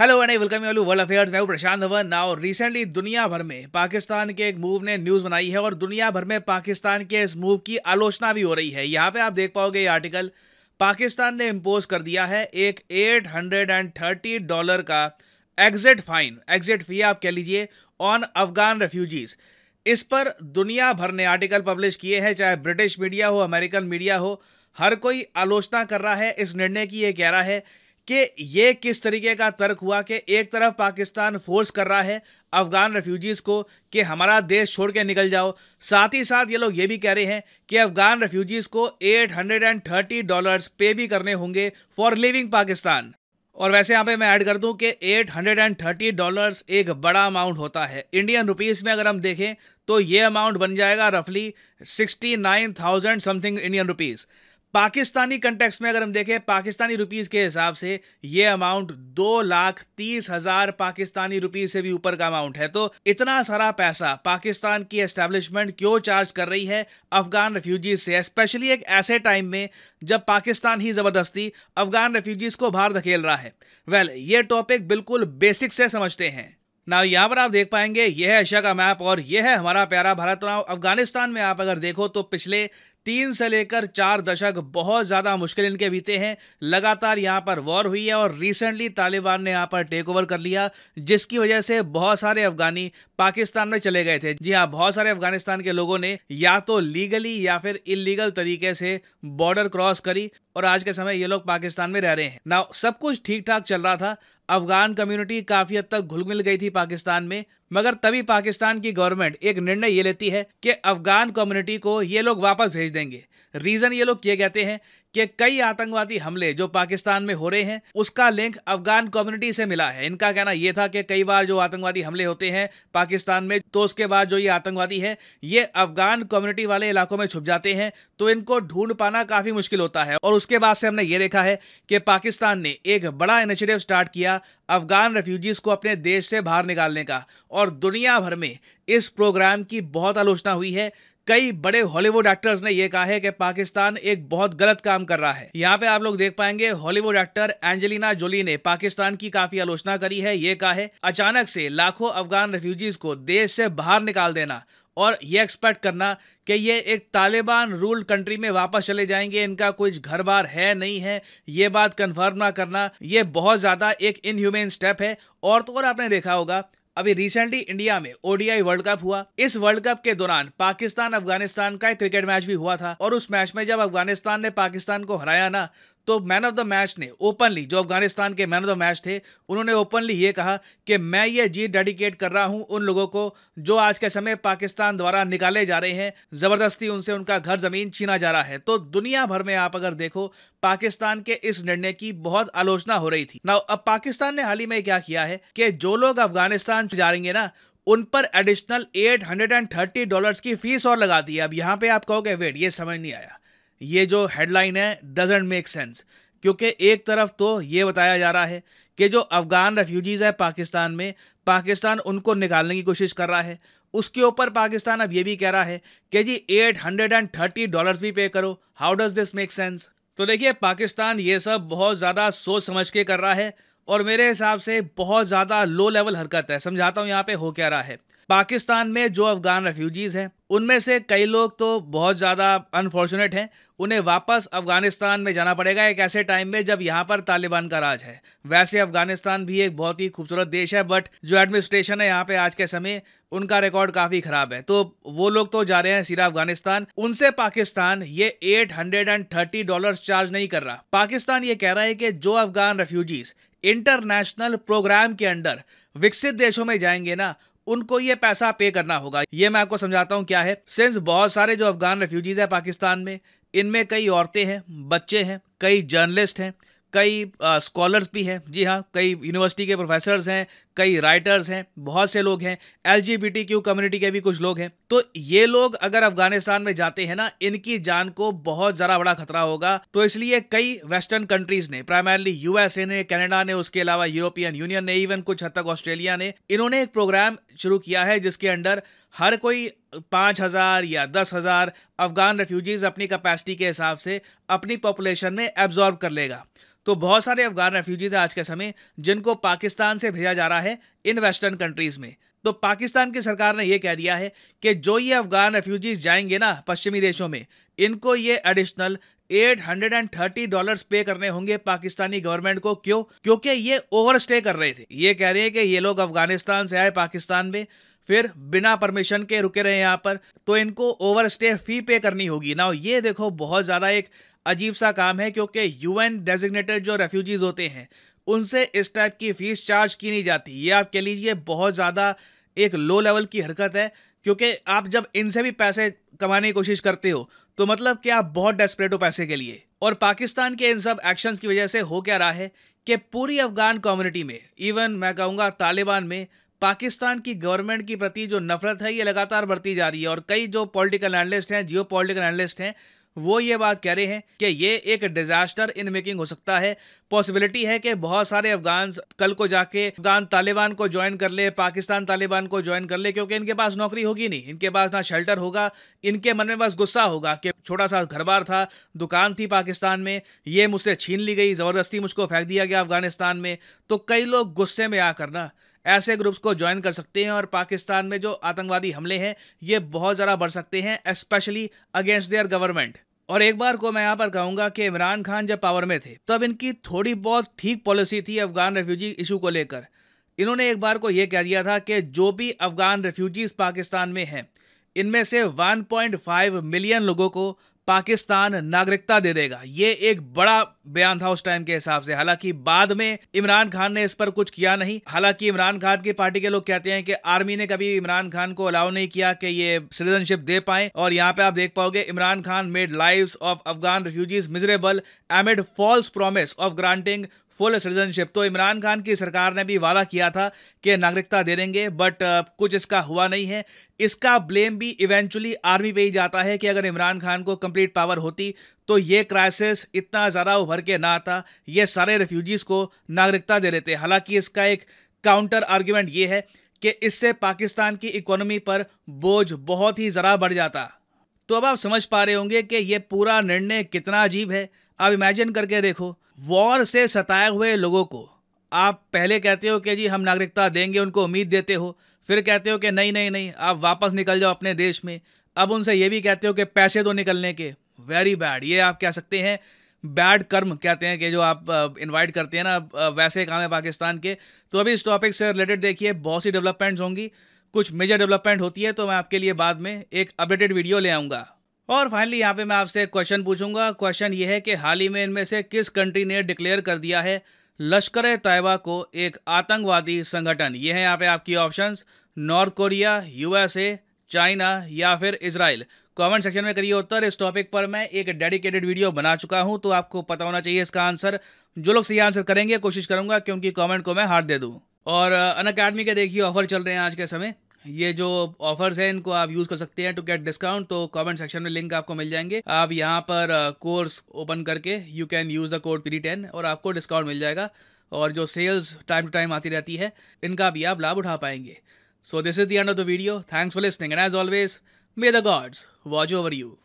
hello and welcome you world affairs मैं Prashant Dhawan now recently दुनिया भर में पाकिस्तान के एक मूव ने न्यूज़ बनाई है और दुनिया भर में पाकिस्तान के इस मूव की आलोचना भी हो रही है यहाँ पे आप देख पाओगे ये आर्टिकल पाकिस्तान ने इम्पोज कर दिया है एक 830 डॉलर का एग्जिट फाइन एग्जिट फी आप कह लीजिए ऑन अफगान रेफ्यूजीज़ इस पर दुनिया भर ने आर्टिकल पब्लिश किए हैं चाहे ब्रिटिश मीडिया हो अमेरिकन मीडिया हो हर कोई आलोचना कर रहा है इस निर्णय की ये कह रहा है कि ये किस तरीके का तर्क हुआ कि एक तरफ पाकिस्तान फोर्स कर रहा है अफ़गान रेफ्यूजीज़ को कि हमारा देश छोड़ के निकल जाओ साथ ही साथ ये लोग ये भी कह रहे हैं कि अफ़गान रेफ्यूजीज़ को 830 डॉलर्स पे भी करने होंगे फॉर लिविंग पाकिस्तान और वैसे यहाँ पे मैं ऐड कर दूं कि 830 डॉलर्स एक बड़ा अमाउंट होता है इंडियन रुपीज में अगर हम देखें तो ये अमाउंट बन जाएगा रफली sixty something Indian rupees Pakistani context में अगर हम देखें पाकिस्तानी रुपीस के हिसाब से ये अमाउंट दो लाख तीस हजार पाकिस्तानी रुपीस से भी ऊपर का अमाउंट है तो इतना सारा पैसा पाकिस्तान की एस्टेब्लिशमेंट क्यों चार्ज कर रही है अफगान रेफ्यूजीज से स्पेशली एक ऐसे टाइम में जब पाकिस्तान ही जबरदस्ती अफगान रेफ्यूजीज को बाहर धकेल रहा है वेल ये टॉपिक बिल्कुल बेसिक से समझते हैं ना यहाँ पर आप देख पाएंगे यह है एशिया का मैप और यह है हमारा प्यारा भारत नाव अफगानिस्तान में आप अगर देखो तो पिछले तीन से लेकर चार दशक बहुत ज़्यादा मुश्किल इनके बीते हैं लगातार यहाँ पर वॉर हुई है और रिसेंटली तालिबान ने यहाँ पर टेक ओवर कर लिया जिसकी वजह से बहुत सारे अफगानी पाकिस्तान में चले गए थे जी हाँ बहुत सारे अफगानिस्तान के लोगों ने या तो लीगली या फिर इलीगल तरीके से बॉर्डर क्रॉस करी और आज के समय ये लोग पाकिस्तान में रह रहे हैं ना सब कुछ ठीक ठाक चल रहा था अफगान कम्युनिटी काफी हद तक घुल मिल गई थी पाकिस्तान में मगर तभी पाकिस्तान की गवर्नमेंट एक निर्णय ये लेती है कि अफगान कम्युनिटी को ये लोग वापस भेज देंगे रीजन ये लोग किए कहते हैं कि कई आतंकवादी हमले जो पाकिस्तान में हो रहे हैं उसका लिंक अफगान कम्युनिटी से मिला है इनका कहना यह था कि कई बार जो आतंकवादी हमले होते हैं पाकिस्तान में तो उसके बाद जो ये आतंकवादी है ये अफगान कम्युनिटी वाले इलाकों में छुप जाते हैं तो इनको ढूंढ पाना काफी मुश्किल होता है और उसके बाद से हमने ये देखा है कि पाकिस्तान ने एक बड़ा इनिशिएटिव स्टार्ट किया अफगान रेफ्यूजीज को अपने देश से बाहर निकालने का और दुनिया भर में इस प्रोग्राम की बहुत आलोचना हुई है कई बड़े हॉलीवुड एक्टर्स ने यह कहा है कि पाकिस्तान एक बहुत गलत काम कर रहा है यहाँ पे आप लोग देख पाएंगे हॉलीवुड एक्टर एंजेलिना जोली ने पाकिस्तान की काफी आलोचना करी है ये कहा है अचानक से लाखों अफगान रेफ्यूजीज को देश से बाहर निकाल देना और ये एक्सपेक्ट करना कि ये एक तालिबान रूल कंट्री में वापस चले जाएंगे इनका कुछ घर बार है नहीं है ये बात कंफर्म ना करना ये बहुत ज़्यादा एक इनह्यूमेन स्टेप है और तो और आपने देखा होगा अभी रिसेंटली इंडिया में ओडीआई वर्ल्ड कप हुआ इस वर्ल्ड कप के दौरान पाकिस्तान अफगानिस्तान का एक क्रिकेट मैच भी हुआ था और उस मैच में जब अफगानिस्तान ने पाकिस्तान को हराया ना तो मैन ऑफ द मैच ने ओपनली जो अफगानिस्तान के मैन ऑफ द मैच थे उन्होंने ओपनली ये कहा कि मैं ये जीत डेडिकेट कर रहा हूं उन लोगों को जो आज के समय पाकिस्तान द्वारा निकाले जा रहे हैं ज़बरदस्ती उनसे उनका घर ज़मीन छीना जा रहा है तो दुनिया भर में आप अगर देखो पाकिस्तान के इस निर्णय की बहुत आलोचना हो रही थी ना अब पाकिस्तान ने हाल ही में क्या किया है कि जो लोग अफगानिस्तान जा जाएंगे ना उन पर एडिशनल थर्टी डॉलर्स की फीस और लगा दी है अब यहाँ पे आप कहोगे वेट ये समझ नहीं आया ये जो हेडलाइन है डजेंट मेक सेंस क्योंकि एक तरफ तो ये बताया जा रहा है कि जो अफ़गान रेफ्यूजीज़ है पाकिस्तान में पाकिस्तान उनको निकालने की कोशिश कर रहा है उसके ऊपर पाकिस्तान अब ये भी कह रहा है कि जी 830 डॉलर्स भी पे करो how does this make sense तो देखिए पाकिस्तान ये सब बहुत ज़्यादा सोच समझ के कर रहा है और मेरे हिसाब से बहुत ज़्यादा लो लेवल हरकत है समझाता हूँ यहाँ पे हो क्या रहा है पाकिस्तान में जो अफ़गान रेफ्यूजीज़ हैं उनमें से कई लोग तो बहुत ज़्यादा अनफॉर्चुनेट हैं उन्हें वापस अफगानिस्तान में जाना पड़ेगा एक ऐसे टाइम में जब यहाँ पर तालिबान का राज है वैसे अफगानिस्तान भी एक बहुत ही खूबसूरत देश है बट जो एडमिनिस्ट्रेशन है यहाँ पे आज के समय उनका रिकॉर्ड काफ़ी ख़राब है तो वो लोग तो जा रहे हैं सीधा अफगानिस्तान उनसे पाकिस्तान ये एट हंड्रेड चार्ज नहीं कर रहा पाकिस्तान ये कह रहा है कि जो अफगान रेफ्यूजीज इंटरनेशनल प्रोग्राम के अंडर विकसित देशों में जाएंगे ना उनको ये पैसा पे करना होगा ये मैं आपको समझाता हूँ क्या है सिंस बहुत सारे जो अफगान रेफ्यूजीज है पाकिस्तान में इनमें कई औरतें हैं बच्चे हैं कई जर्नलिस्ट हैं कई स्कॉलर्स भी हैं जी हाँ कई यूनिवर्सिटी के प्रोफेसर्स हैं कई राइटर्स हैं बहुत से लोग हैं एल कम्युनिटी के भी कुछ लोग हैं तो ये लोग अगर अफगानिस्तान में जाते हैं ना इनकी जान को बहुत ज़रा बड़ा खतरा होगा तो इसलिए कई वेस्टर्न कंट्रीज ने प्राइमरली यूएसए ने कनाडा ने उसके अलावा यूरोपियन यूनियन ने इवन कुछ हद तक ऑस्ट्रेलिया ने इन्होंने एक प्रोग्राम शुरू किया है जिसके अंडर हर कोई पाँच हज़ार या दस हज़ार अफगान रेफ्यूजीज़ अपनी कैपेसिटी के हिसाब से अपनी पॉपुलेशन में एब्जॉर्ब कर लेगा तो बहुत सारे अफगान रेफ्यूजीज हैं आज के समय जिनको पाकिस्तान से भेजा जा रहा है इन वेस्टर्न कंट्रीज़ में तो पाकिस्तान की सरकार ने यह कह दिया है कि जो ये अफगान रेफ्यूजीज जाएंगे ना पश्चिमी देशों में इनको ये एडिशनल 830 डॉलर्स पे करने होंगे पाकिस्तानी गवर्नमेंट को क्यों क्योंकि ये ओवरस्टे कर रहे थे ये कह रहे हैं कि ये लोग अफगानिस्तान से आए पाकिस्तान में फिर बिना परमिशन के रुके रहे यहाँ पर तो इनको ओवर स्टे फी पे करनी होगी ना ये देखो बहुत ज़्यादा एक अजीब सा काम है क्योंकि यूएन डेजिग्नेटेड जो रेफ्यूजीज़ होते हैं उनसे इस टाइप की फ़ीस चार्ज की नहीं जाती ये आप कह लीजिए बहुत ज़्यादा एक लो लेवल की हरकत है क्योंकि आप जब इनसे भी पैसे कमाने की कोशिश करते हो तो मतलब कि आप बहुत डेस्परेट हो पैसे के लिए और पाकिस्तान के इन सब एक्शंस की वजह से हो क्या रहा है कि पूरी अफगान कम्युनिटी में इवन मैं कहूँगा तालिबान में पाकिस्तान की गवर्नमेंट के प्रति जो नफरत है ये लगातार बढ़ती जा रही है और कई जो पॉलिटिकल एनालिस्ट हैं जियो एनालिस्ट हैं वो ये बात कह रहे हैं कि ये एक डिजास्टर इन मेकिंग हो सकता है पॉसिबिलिटी है कि बहुत सारे अफगान कल को जाके अफगान तालिबान को ज्वाइन कर ले पाकिस्तान तालिबान को ज्वाइन कर ले क्योंकि इनके पास नौकरी होगी नहीं इनके पास ना शेल्टर होगा इनके मन में बस गुस्सा होगा कि छोटा सा घर बार था दुकान थी पाकिस्तान में ये मुझसे छीन ली गई ज़बरदस्ती मुझको फेंक दिया गया अफगानिस्तान में तो कई लोग गुस्से में आकर ना ऐसे ग्रुप्स को ज्वाइन कर सकते हैं और पाकिस्तान में जो आतंकवादी हमले हैं ये बहुत ज़्यादा बढ़ सकते हैं स्पेशली अगेंस्ट देयर गवर्नमेंट और एक बार को मैं यहाँ पर कहूंगा कि इमरान खान जब पावर में थे तब इनकी थोड़ी बहुत ठीक पॉलिसी थी अफगान रेफ्यूजी इशू को लेकर इन्होंने एक बार को यह कह दिया था कि जो भी अफगान रेफ्यूजीज पाकिस्तान में हैं इनमें से 1.5 मिलियन लोगों को पाकिस्तान नागरिकता दे देगा ये एक बड़ा बयान था उस टाइम के हिसाब से हालांकि बाद में इमरान खान ने इस पर कुछ किया नहीं हालांकि इमरान खान की पार्टी के लोग कहते हैं कि आर्मी ने कभी इमरान खान को अलाउ नहीं किया कि ये सिटीजनशिप दे पाए और यहाँ पे आप देख पाओगे Imran Khan made lives of Afghan refugees miserable amid false promise of granting full citizenship तो इमरान खान की सरकार ने भी वादा किया था कि नागरिकता दे देंगे बट uh, कुछ इसका हुआ नहीं है इसका ब्लेम भी इवेंचुअली आर्मी पे ही जाता है कि अगर इमरान खान को कंप्लीट पावर होती तो ये क्राइसिस इतना ज़्यादा उभर के ना आता ये सारे रेफ्यूजीज़ को नागरिकता दे देते हालांकि इसका एक काउंटर आर्ग्यूमेंट ये है कि इससे पाकिस्तान की इकोनॉमी पर बोझ बहुत ही ज़रा बढ़ जाता तो अब आप समझ पा रहे होंगे कि ये पूरा निर्णय कितना अजीब है आप इमेजिन करके देखो वॉर से सताए हुए लोगों को आप पहले कहते हो कि जी हम नागरिकता देंगे उनको उम्मीद देते हो फिर कहते हो कि नहीं नहीं नहीं आप वापस निकल जाओ अपने देश में अब उनसे ये भी कहते हो कि पैसे दो तो निकलने के वेरी बैड ये आप कह सकते हैं बैड कर्म कहते हैं कि जो आप इनवाइट करते हैं ना वैसे काम है पाकिस्तान के तो अभी इस टॉपिक से रिलेटेड देखिए बहुत सी डेवलपमेंट्स होंगी कुछ मेजर डेवलपमेंट होती है तो मैं आपके लिए बाद में एक अपडेटेड वीडियो ले आऊँगा और फाइनली यहाँ पे मैं आपसे क्वेश्चन पूछूंगा क्वेश्चन ये है कि हाल ही में इनमें से किस कंट्री ने डिक्लेयर कर दिया है लश्कर तयबा को एक आतंकवादी संगठन ये है यहाँ पे आपकी options North Korea USA China या फिर इसराइल कमेंट सेक्शन में करिए उत्तर इस टॉपिक पर मैं एक डेडिकेटेड वीडियो बना चुका हूं तो आपको पता होना चाहिए इसका आंसर जो लोग सही आंसर करेंगे कोशिश करूंगा कि उनकी को मैं हार दे दूँ और अन अकेडमी के देखिए ऑफर चल रहे हैं आज के समय ये जो ऑफर्स हैं इनको आप यूज़ कर सकते हैं टू गेट डिस्काउंट तो कमेंट सेक्शन में लिंक आपको मिल जाएंगे आप यहाँ पर कोर्स uh, ओपन करके you can use the code P ten और आपको डिस्काउंट मिल जाएगा और जो सेल्स टाइम टू टाइम आती रहती है इनका भी आप लाभ उठा पाएंगे so this is the end of the video thanks for listening and as always may the gods watch over you